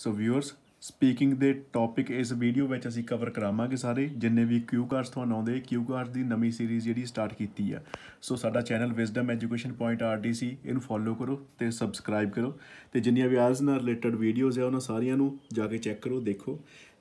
ਸੋ viewers speaking ਦੇ topic ਇਸ video ਵਿੱਚ ਅਸੀਂ ਕਵਰ ਕਰਾਵਾਂਗੇ ਸਾਰੇ ਜਿੰਨੇ ਵੀ ਕਿਊ ਕਾਰਡਸ ਤੁਹਾਨੂੰ ਆਉਂਦੇ ਕਿਊ ਕਾਰਡਸ ਦੀ ਨਵੀਂ ਸੀਰੀਜ਼ ਜਿਹੜੀ ਸਟਾਰਟ ਕੀਤੀ ਆ ਸੋ ਸਾਡਾ channel wisdom education point RDC ਇਹਨੂੰ ਫੋਲੋ ਕਰੋ ਤੇ ਸਬਸਕ੍ਰਾਈਬ ਕਰੋ ਤੇ ਜਿੰਨੀਆਂ ਵੀ ਆਰਸ ਨਾਲ ਰਿਲੇਟਡ ਵੀਡੀਓਜ਼ ਆ ਉਹਨਾਂ ਸਾਰੀਆਂ ਨੂੰ ਜਾ ਕੇ ਚੈੱਕ ਕਰੋ ਦੇਖੋ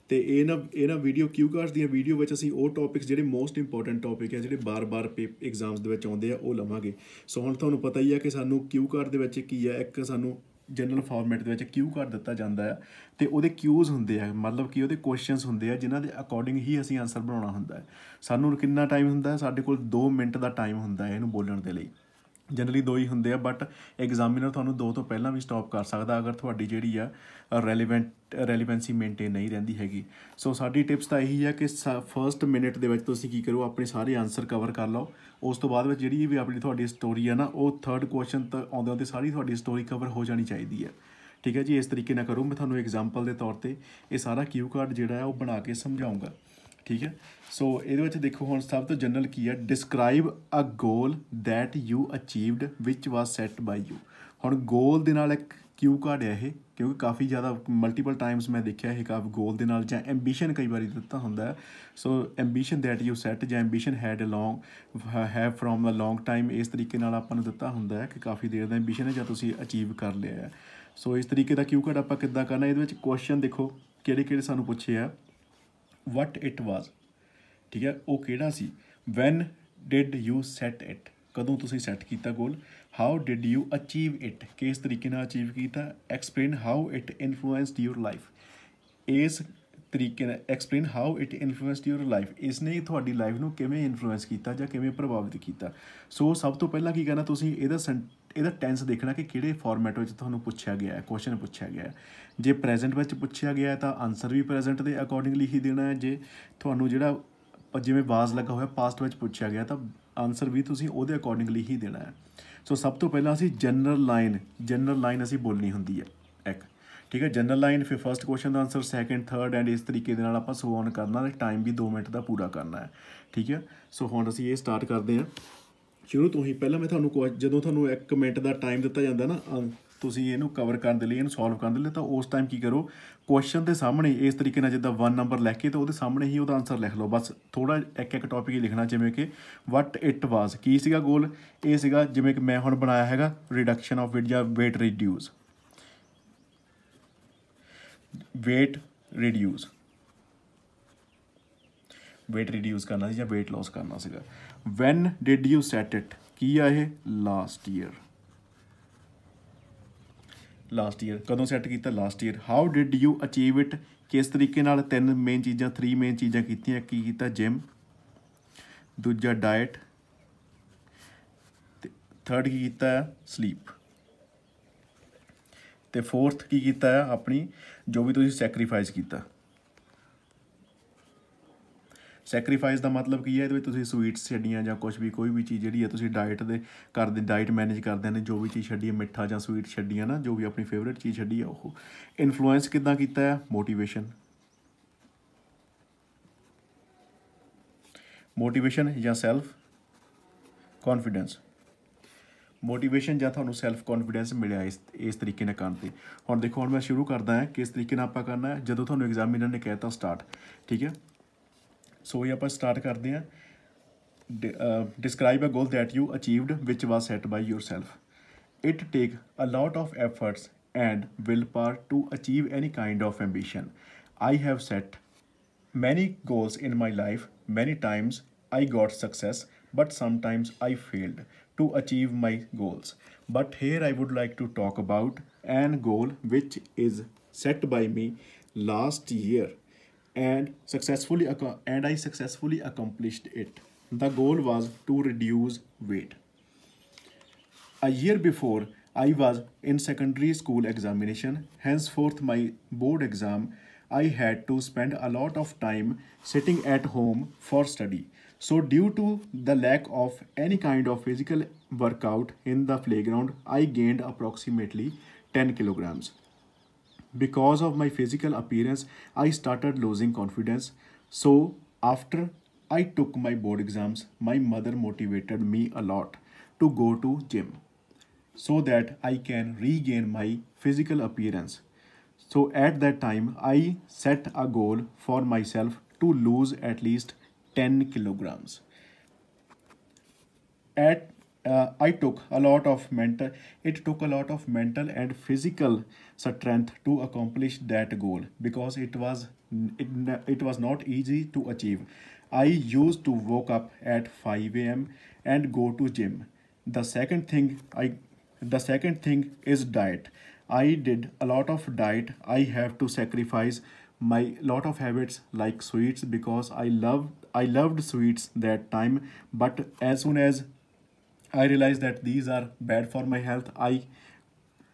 ਤੇ ਇਹ ਨਾ ਇਹ ਨਾ ਵੀਡੀਓ ਕਿਊ ਕਾਰਡਸ ਦੀਆਂ ਵੀਡੀਓ ਵਿੱਚ ਅਸੀਂ ਉਹ ਟੌਪਿਕਸ ਜਿਹੜੇ ਮੋਸਟ ਇੰਪੋਰਟੈਂਟ ਟੌਪਿਕ ਹੈ ਜਿਹੜੇ ਬਾਰ-ਬਾਰ ਐਗਜ਼ਾਮਸ ਦੇ ਵਿੱਚ ਆਉਂਦੇ ਆ ਉਹ ਲਵਾਂਗੇ ਸੋ ਹੁਣ ਤੁਹਾਨੂੰ ਪਤਾ ਹੀ ਆ ਕਿ ਸਾਨੂੰ ਕਿਊ ਕਾਰਡ ਦੇ ਵਿੱਚ ਕੀ ਆ ਇੱਕ ਸਾਨੂੰ ਜਨਰਲ ਫਾਰਮੈਟ ਦੇ ਵਿੱਚ ਕਿਊ ਕਰ ਦਿੱਤਾ ਜਾਂਦਾ ਹੈ ਤੇ ਉਹਦੇ ਕਿਊਜ਼ ਹੁੰਦੇ ਆ ਮਤਲਬ ਕਿ ਉਹਦੇ ਕੁਐਸਚਨਸ ਹੁੰਦੇ ਆ ਜਿਨ੍ਹਾਂ ਦੇ ਅਕੋਰਡਿੰਗ ਹੀ ਅਸੀਂ ਆਨਸਰ ਬਣਾਉਣਾ ਹੁੰਦਾ ਹੈ ਸਾਨੂੰ ਕਿੰਨਾ ਟਾਈਮ ਹੁੰਦਾ ਹੈ ਸਾਡੇ ਕੋਲ 2 ਮਿੰਟ ਦਾ ਟਾਈਮ ਹੁੰਦਾ ਹੈ ਇਹਨੂੰ ਬੋਲਣ ਦੇ ਲਈ ਜਨਰਲੀ ਦੋ ਹੀ ਹੁੰਦੇ ਆ ਬਟ ਐਗਜ਼ਾਮੀਨਰ ਤੁਹਾਨੂੰ ਦੋ ਤੋਂ ਪਹਿਲਾਂ ਵੀ ਸਟਾਪ ਕਰ ਸਕਦਾ ਅਗਰ ਤੁਹਾਡੀ ਜਿਹੜੀ ਆ ਰੈਲੇਵੈਂਟ ਰੈਲੇਵੈਂਸੀ ਮੇਨਟੇਨ ਨਹੀਂ ਰਹਿੰਦੀ ਹੈਗੀ ਸੋ ਸਾਡੀ ਟਿਪਸ ਤਾਂ ਇਹੀ ਆ ਕਿ ਫਰਸਟ ਮਿੰਟ ਦੇ ਵਿੱਚ ਤੁਸੀਂ ਕੀ ਕਰੋ ਆਪਣੇ ਸਾਰੇ ਆਨਸਰ ਕਵਰ ਕਰ ਲਓ ਉਸ ਤੋਂ ਬਾਅਦ ਵਿੱਚ ਜਿਹੜੀ ਵੀ ਆਪਣੀ ਤੁਹਾਡੀ ਸਟੋਰੀ ਆ ਨਾ ਉਹ ਥਰਡ ਕੁਐਸਚਨ ਤੱਕ ਆਉਂਦੇ ਆਉਂਦੇ ਸਾਰੀ ਤੁਹਾਡੀ ਸਟੋਰੀ ਕਵਰ ਹੋ ਜਾਣੀ ਚਾਹੀਦੀ ਹੈ ਠੀਕ ਹੈ ਜੀ ਇਸ ਤਰੀਕੇ ਨਾਲ ਕਰੋ ਮੈਂ ਤੁਹਾਨੂੰ ਐਗਜ਼ਾਮਪਲ ਦੇ ਤੌਰ ਤੇ ਇਹ ਸਾਰਾ ਕਿਊ ਕਾਰਡ ਜਿਹੜਾ ਹੈ ਉਹ ਬਣਾ ਕੇ ਸਮਝਾਉਂਗਾ ਠੀਕ ਹੈ ਸੋ ਇਹਦੇ ਵਿੱਚ ਦੇਖੋ ਹੁਣ ਸਭ ਤੋਂ ਜਨਰਲ ਕੀ ਹੈ describe a goal that you achieved which was set by you ਹੁਣ ਗੋਲ ਦੇ ਨਾਲ ਇੱਕ ਕਿਉਂ ਕਾੜਿਆ ਇਹ ਕਿਉਂਕਿ ਕਾਫੀ ਜ਼ਿਆਦਾ ਮਲਟੀਪਲ ਟਾਈਮਸ ਮੈਂ ਦੇਖਿਆ ਇਹ ਕਾਫ ਗੋਲ ਦੇ ਨਾਲ ਜਾਂ ਐਂਬੀਸ਼ਨ ਕਈ ਵਾਰੀ ਦਿੱਤਾ ਹੁੰਦਾ so ambition that you set ਜਾਂ ambition had along have from a long time ਇਸ ਤਰੀਕੇ ਨਾਲ ਆਪਾਂ ਨੂੰ ਦਿੱਤਾ ਹੁੰਦਾ ਹੈ ਕਿ ਕਾਫੀ ਦੇਰ ਦਾ ਐਂਬੀਸ਼ਨ ਹੈ ਜਾਂ ਤੁਸੀਂ ਅਚੀਵ ਕਰ ਲਿਆ ਹੈ ਸੋ ਇਸ ਤਰੀਕੇ ਦਾ ਕਿਊ ਘਾੜ ਆਪਾਂ ਕਿੱਦਾਂ ਕਰਨਾ ਇਹਦੇ ਵਿੱਚ ਕੁਐਸਚਨ ਦੇਖੋ ਕਿਹੜੇ ਕਿਹੜੇ ਸਾਨੂੰ ਪੁੱਛੇ ਆ ਵਟ ਇਟ ਵਾਸ ਠੀਕ ਹੈ ਉਹ ਕਿਹੜਾ ਸੀ when did you set it ਕਦੋਂ ਤੁਸੀਂ ਸੈੱਟ ਕੀਤਾ goal how did you achieve it ਕਿਸ ਤਰੀਕੇ ਨਾਲ ਅਚੀਵ ਕੀਤਾ explain how it influenced your life ਇਸ ਤਰੀਕੇ ਨਾਲ explain how it influenced your life ਇਸ ਨੇ ਤੁਹਾਡੀ ਲਾਈਫ ਨੂੰ ਕਿਵੇਂ ਇਨਫਲੂਐਂਸ ਕੀਤਾ ਜਾਂ ਕਿਵੇਂ ਪ੍ਰਭਾਵਿਤ ਕੀਤਾ ਸੋ ਸਭ ਤੋਂ ਪਹਿਲਾਂ ਕੀ ਕਰਨਾ ਤੁਸੀਂ ਇਹਦਾ ਇਹਦਾ ਟੈਂਸ ਦੇਖਣਾ ਕਿ ਕਿਹੜੇ ਫਾਰਮੈਟ ਵਿੱਚ ਤੁਹਾਨੂੰ ਪੁੱਛਿਆ ਗਿਆ ਹੈ ਕੁਐਸਚਨ ਪੁੱਛਿਆ ਗਿਆ ਹੈ ਜੇ ਪ੍ਰੈਜ਼ੈਂਟ ਵਿੱਚ ਪੁੱਛਿਆ ਗਿਆ ਤਾਂ ਆਨਸਰ ਵੀ ਪ੍ਰੈਜ਼ੈਂਟ ਦੇ ਅਕੋਰਡਿੰਗਲੀ ਹੀ ਦੇਣਾ ਹੈ ਜੇ ਤੁਹਾਨੂੰ ਜਿਹੜਾ ਜਿਵੇਂ ਬਾਜ਼ ਲੱਗਾ ਹੋਇਆ ਪਾਸਟ ਵਿੱਚ ਪੁੱਛਿਆ ਗਿਆ ਤਾਂ ਆਨਸਰ ਵੀ ਤੁਸੀਂ ਉਹਦੇ ਅਕੋਰਡਿੰਗਲੀ ਹੀ ਦੇਣਾ ਹੈ ਸੋ ਸਭ ਤੋਂ ਪਹਿਲਾਂ ਅਸੀਂ ਜਨਰਲ ਲਾਈਨ ਜਨਰਲ ਲਾਈਨ ਅਸੀਂ ਬੋਲਣੀ ਹੁੰਦੀ ਹੈ ਇੱਕ ਠੀਕ ਹੈ ਜਨਰਲ ਲਾਈਨ ਫਿਰ ਫਰਸਟ ਕੁਐਸਚਨ ਦਾ ਆਨਸਰ ਸੈਕੰਡ ਥਰਡ ਐਂਡ ਇਸ ਤਰੀਕੇ ਦੇ ਨਾਲ ਆਪਾਂ ਸੋ ਔਨ ਕਰਨਾ ਤੇ ਟਾਈਮ ਵੀ 2 ਮਿੰਟ ਦਾ ਪੂਰਾ ਕਰਨਾ ਹੈ ਠੀਕ ਹੈ ਸੋ ਹੁਣ ਅਸੀਂ ਇਹ ਸਟਾਰਟ ਕਰਦੇ ਹਾਂ ਸ਼ੁਰੂ ਤੋਂ ਹੀ ਪਹਿਲਾਂ ਮੈਂ ਤੁਹਾਨੂੰ ਜਦੋਂ ਤੁਹਾਨੂੰ 1 ਮਿੰਟ ਦਾ ਟਾਈਮ ਦਿੱਤਾ ਜਾਂਦਾ ਨਾ ਤੁਸੀਂ ਇਹਨੂੰ ਕਵਰ ਕਰਨ ਦੇ ਲਈ ਇਹਨੂੰ ਸੋਲਵ ਕਰਨ ਦੇ ਲਈ ਤਾਂ ਉਸ ਟਾਈਮ ਕੀ ਕਰੋ ਕੁਐਸਚਨ ਦੇ ਸਾਹਮਣੇ ਇਸ ਤਰੀਕੇ ਨਾਲ ਜਿੱਦਾਂ 1 ਨੰਬਰ ਲੈ ਕੇ ਤਾਂ ਉਹਦੇ ਸਾਹਮਣੇ ਹੀ ਉਹਦਾ ਆਨਸਰ ਲਿਖ ਲਓ ਬਸ ਥੋੜਾ ਇੱਕ ਇੱਕ ਟੌਪਿਕ ਹੀ ਲਿਖਣਾ ਜਿਵੇਂ ਕਿ ਵਟ ਇਟ ਵਾਸ ਕੀ ਸੀਗਾ ਗੋਲ ਇਹ ਸੀਗਾ ਜਿਵੇਂ ਕਿ ਮੈਂ ਹੁਣ ਬਣਾਇਆ ਹੈਗਾ ਰਿਡਕਸ਼ਨ ਆਫ ਵੇਟ ਜਾਂ weight reduce weight reduce weight reduce ਕਰਨਾ ਸੀ ਜਾਂ ਵੇਟ ਲਾਸ ਕਰਨਾ ਸੀਗਾ when did you set it ਕੀ ਆ ਇਹ ਲਾਸਟ ਈਅਰ ਲਾਸਟ ਈਅਰ ਕਦੋਂ ਸੈੱਟ ਕੀਤਾ last year how did you achieve it ਕਿਸ ਤਰੀਕੇ ਨਾਲ ਤਿੰਨ ਮੇਨ ਚੀਜ਼ਾਂ ਥਰੀ ਮੇਨ ਚੀਜ਼ਾਂ ਕੀਤੀਆਂ ਕੀ ਕੀਤਾ ਜਿਮ ਦੂਜਾ ਡਾਈਟ ਤੇ ਥਰਡ ਕੀ ਕੀਤਾ ਸਲੀਪ ਤੇ ਫੋਰਥ ਕੀ ਕੀਤਾ ਆਪਣੀ ਜੋ ਵੀ ਤੁਸੀਂ ਸੈਕਰੀਫਾਈਸ ਕੀਤਾ ਸੈਕਰੀਫਾਈਸ ਦਾ ਮਤਲਬ ਕੀ ਹੈ ਇਹਦੇ ਵਿੱਚ ਤੁਸੀਂ ਸਵੀਟਸ ਛੱਡੀਆਂ ਜਾਂ ਕੁਝ ਵੀ ਕੋਈ ਵੀ ਚੀਜ਼ ਜਿਹੜੀ ਹੈ ਤੁਸੀਂ ਡਾਈਟ ਦੇ ਕਰਦੇ ਡਾਈਟ ਮੈਨੇਜ ਕਰਦੇ ਨੇ ਜੋ ਵੀ ਚੀਜ਼ ਛੱਡੀ ਹੈ ਮਿੱਠਾ ਜਾਂ ਸਵੀਟ ਛੱਡੀ ਹੈ ਨਾ ਜੋ ਵੀ ਆਪਣੀ ਫੇਵਰਿਟ ਚੀਜ਼ ਛੱਡੀ ਹੈ ਉਹ ਇਨਫਲੂਐਂਸ ਕਿਦਾਂ ਕੀਤਾ ਹੈ ਮੋਟੀਵੇਸ਼ਨ ਮੋਟੀਵੇਸ਼ਨ ਜਾਂ ਸੈਲਫ ਕੌਨਫੀਡੈਂਸ ਮੋਟੀਵੇਸ਼ਨ ਜਾਂ ਤੁਹਾਨੂੰ ਸੈਲਫ ਕੌਨਫੀਡੈਂਸ ਮਿਲਿਆ ਇਸ ਇਸ ਤਰੀਕੇ ਨਾਲ ਕਰਨ ਤੇ ਹੁਣ ਦੇਖੋ ਹੁਣ ਮੈਂ ਸ਼ੁਰੂ ਕਰਦਾ ਹਾਂ ਕਿਸ ਤਰੀਕੇ ਨਾਲ ਆਪਾਂ ਕਰਨਾ ਹੈ ਜਦੋਂ ਤੁਹਾਨੂੰ ਐਗਜ਼ਾਮੀਨਰ ਨੇ ਕਹਿਤਾ ਸਟਾਰਟ ਠੀਕ ਹੈ so we ਆਪਾਂ start ਕਰਦੇ ਆ uh, describe a goal that you achieved which was set by yourself it take a lot of efforts and willpower to achieve any kind of ambition i have set many goals in my life many times i got success but sometimes i failed to achieve my goals but here i would like to talk about an goal which is set by me last year and successfully and I successfully accomplished it. The goal was to reduce weight. A year before, I was in secondary school examination. Henceforth, my board exam, I had to spend a lot of time sitting at home for study. So due to the lack of any kind of physical workout in the playground, I gained approximately 10 kilograms. Because of my physical appearance, I started losing confidence. So after I took my board exams, my mother motivated me a lot to go to gym so that I can regain my physical appearance. So at that time, I set a goal for myself to lose at least 10 kilograms. At uh, I took a lot of mental, it took a lot of mental and physical strength to accomplish that goal because it was, it, it was not easy to achieve. I used to woke up at 5 a.m. and go to gym. The second thing I, the second thing is diet. I did a lot of diet. I have to sacrifice my lot of habits like sweets because I love I loved sweets that time but as soon as I realized that these are bad for my health. I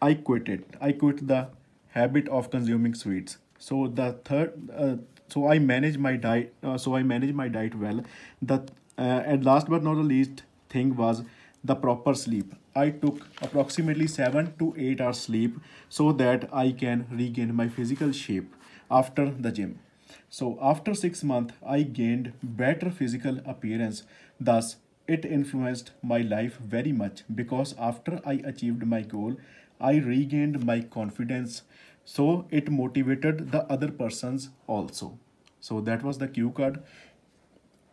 I quit it. I quit the habit of consuming sweets. So the third, uh, so I manage my diet. Uh, so I manage my diet well. The uh, and last but not the least thing was the proper sleep. I took approximately seven to eight hours sleep so that I can regain my physical shape after the gym. So after six months, I gained better physical appearance. Thus, It influenced my life very much because after I achieved my goal, I regained my confidence. So it motivated the other persons also. So that was the cue card.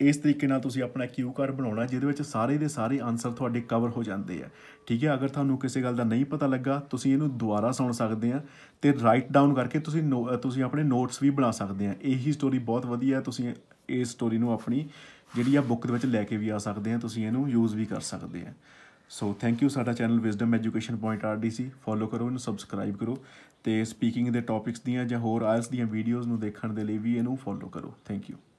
ਇਸ ਤਰੀਕੇ ਨਾਲ ਤੁਸੀਂ ਆਪਣਾ ਕਿਊ card ਬਣਾਉਣਾ ਜਿਹਦੇ ਵਿੱਚ ਸਾਰੇ ਦੇ ਸਾਰੇ ਆਨਸਰ ਤੁਹਾਡੇ ਕਵਰ ਹੋ ਜਾਂਦੇ ਆ ਠੀਕ ਹੈ ਅਗਰ ਤੁਹਾਨੂੰ ਕਿਸੇ ਗੱਲ ਦਾ ਨਹੀਂ ਪਤਾ ਲੱਗਾ ਤੁਸੀਂ ਇਹਨੂੰ ਦੁਬਾਰਾ ਸੁਣ ਸਕਦੇ ਆ ਤੇ ਰਾਈਟ ਡਾਊਨ ਕਰਕੇ ਤੁਸੀਂ ਤੁਸੀਂ ਆਪਣੇ ਨੋਟਸ ਵੀ ਬਣਾ ਸਕਦੇ ਆ ਇਹੀ ਸਟੋਰੀ ਬਹੁਤ ਵਧੀਆ ਤੁਸੀਂ ਇਸ ਸਟੋਰੀ ਨੂੰ ਆਪਣੀ ਜਿਹੜੀ ਆ ਬੁੱਕ ਦੇ ਵਿੱਚ ਲੈ ਕੇ ਵੀ ਆ ਸਕਦੇ ਆ ਤੁਸੀਂ ਇਹਨੂੰ ਯੂਜ਼ ਵੀ ਕਰ ਸਕਦੇ ਆ ਸੋ ਥੈਂਕ ਯੂ ਸਾਡਾ channel wisdom education point RDC follow ਕਰੋ ਇਹਨੂੰ ਸਬਸਕ੍ਰਾਈਬ ਕਰੋ ਤੇ ਸਪੀਕਿੰਗ ਦੇ ਟੌਪਿਕਸ ਦੀਆਂ ਜਾਂ ਹੋਰ ਆਇਲਸ ਦੀਆਂ ਵੀਡੀਓਜ਼ ਨੂੰ ਦੇਖਣ ਦੇ ਲਈ ਵੀ ਇਹਨੂੰ ਫੋਲੋ ਕਰੋ ਥੈਂਕ ਯੂ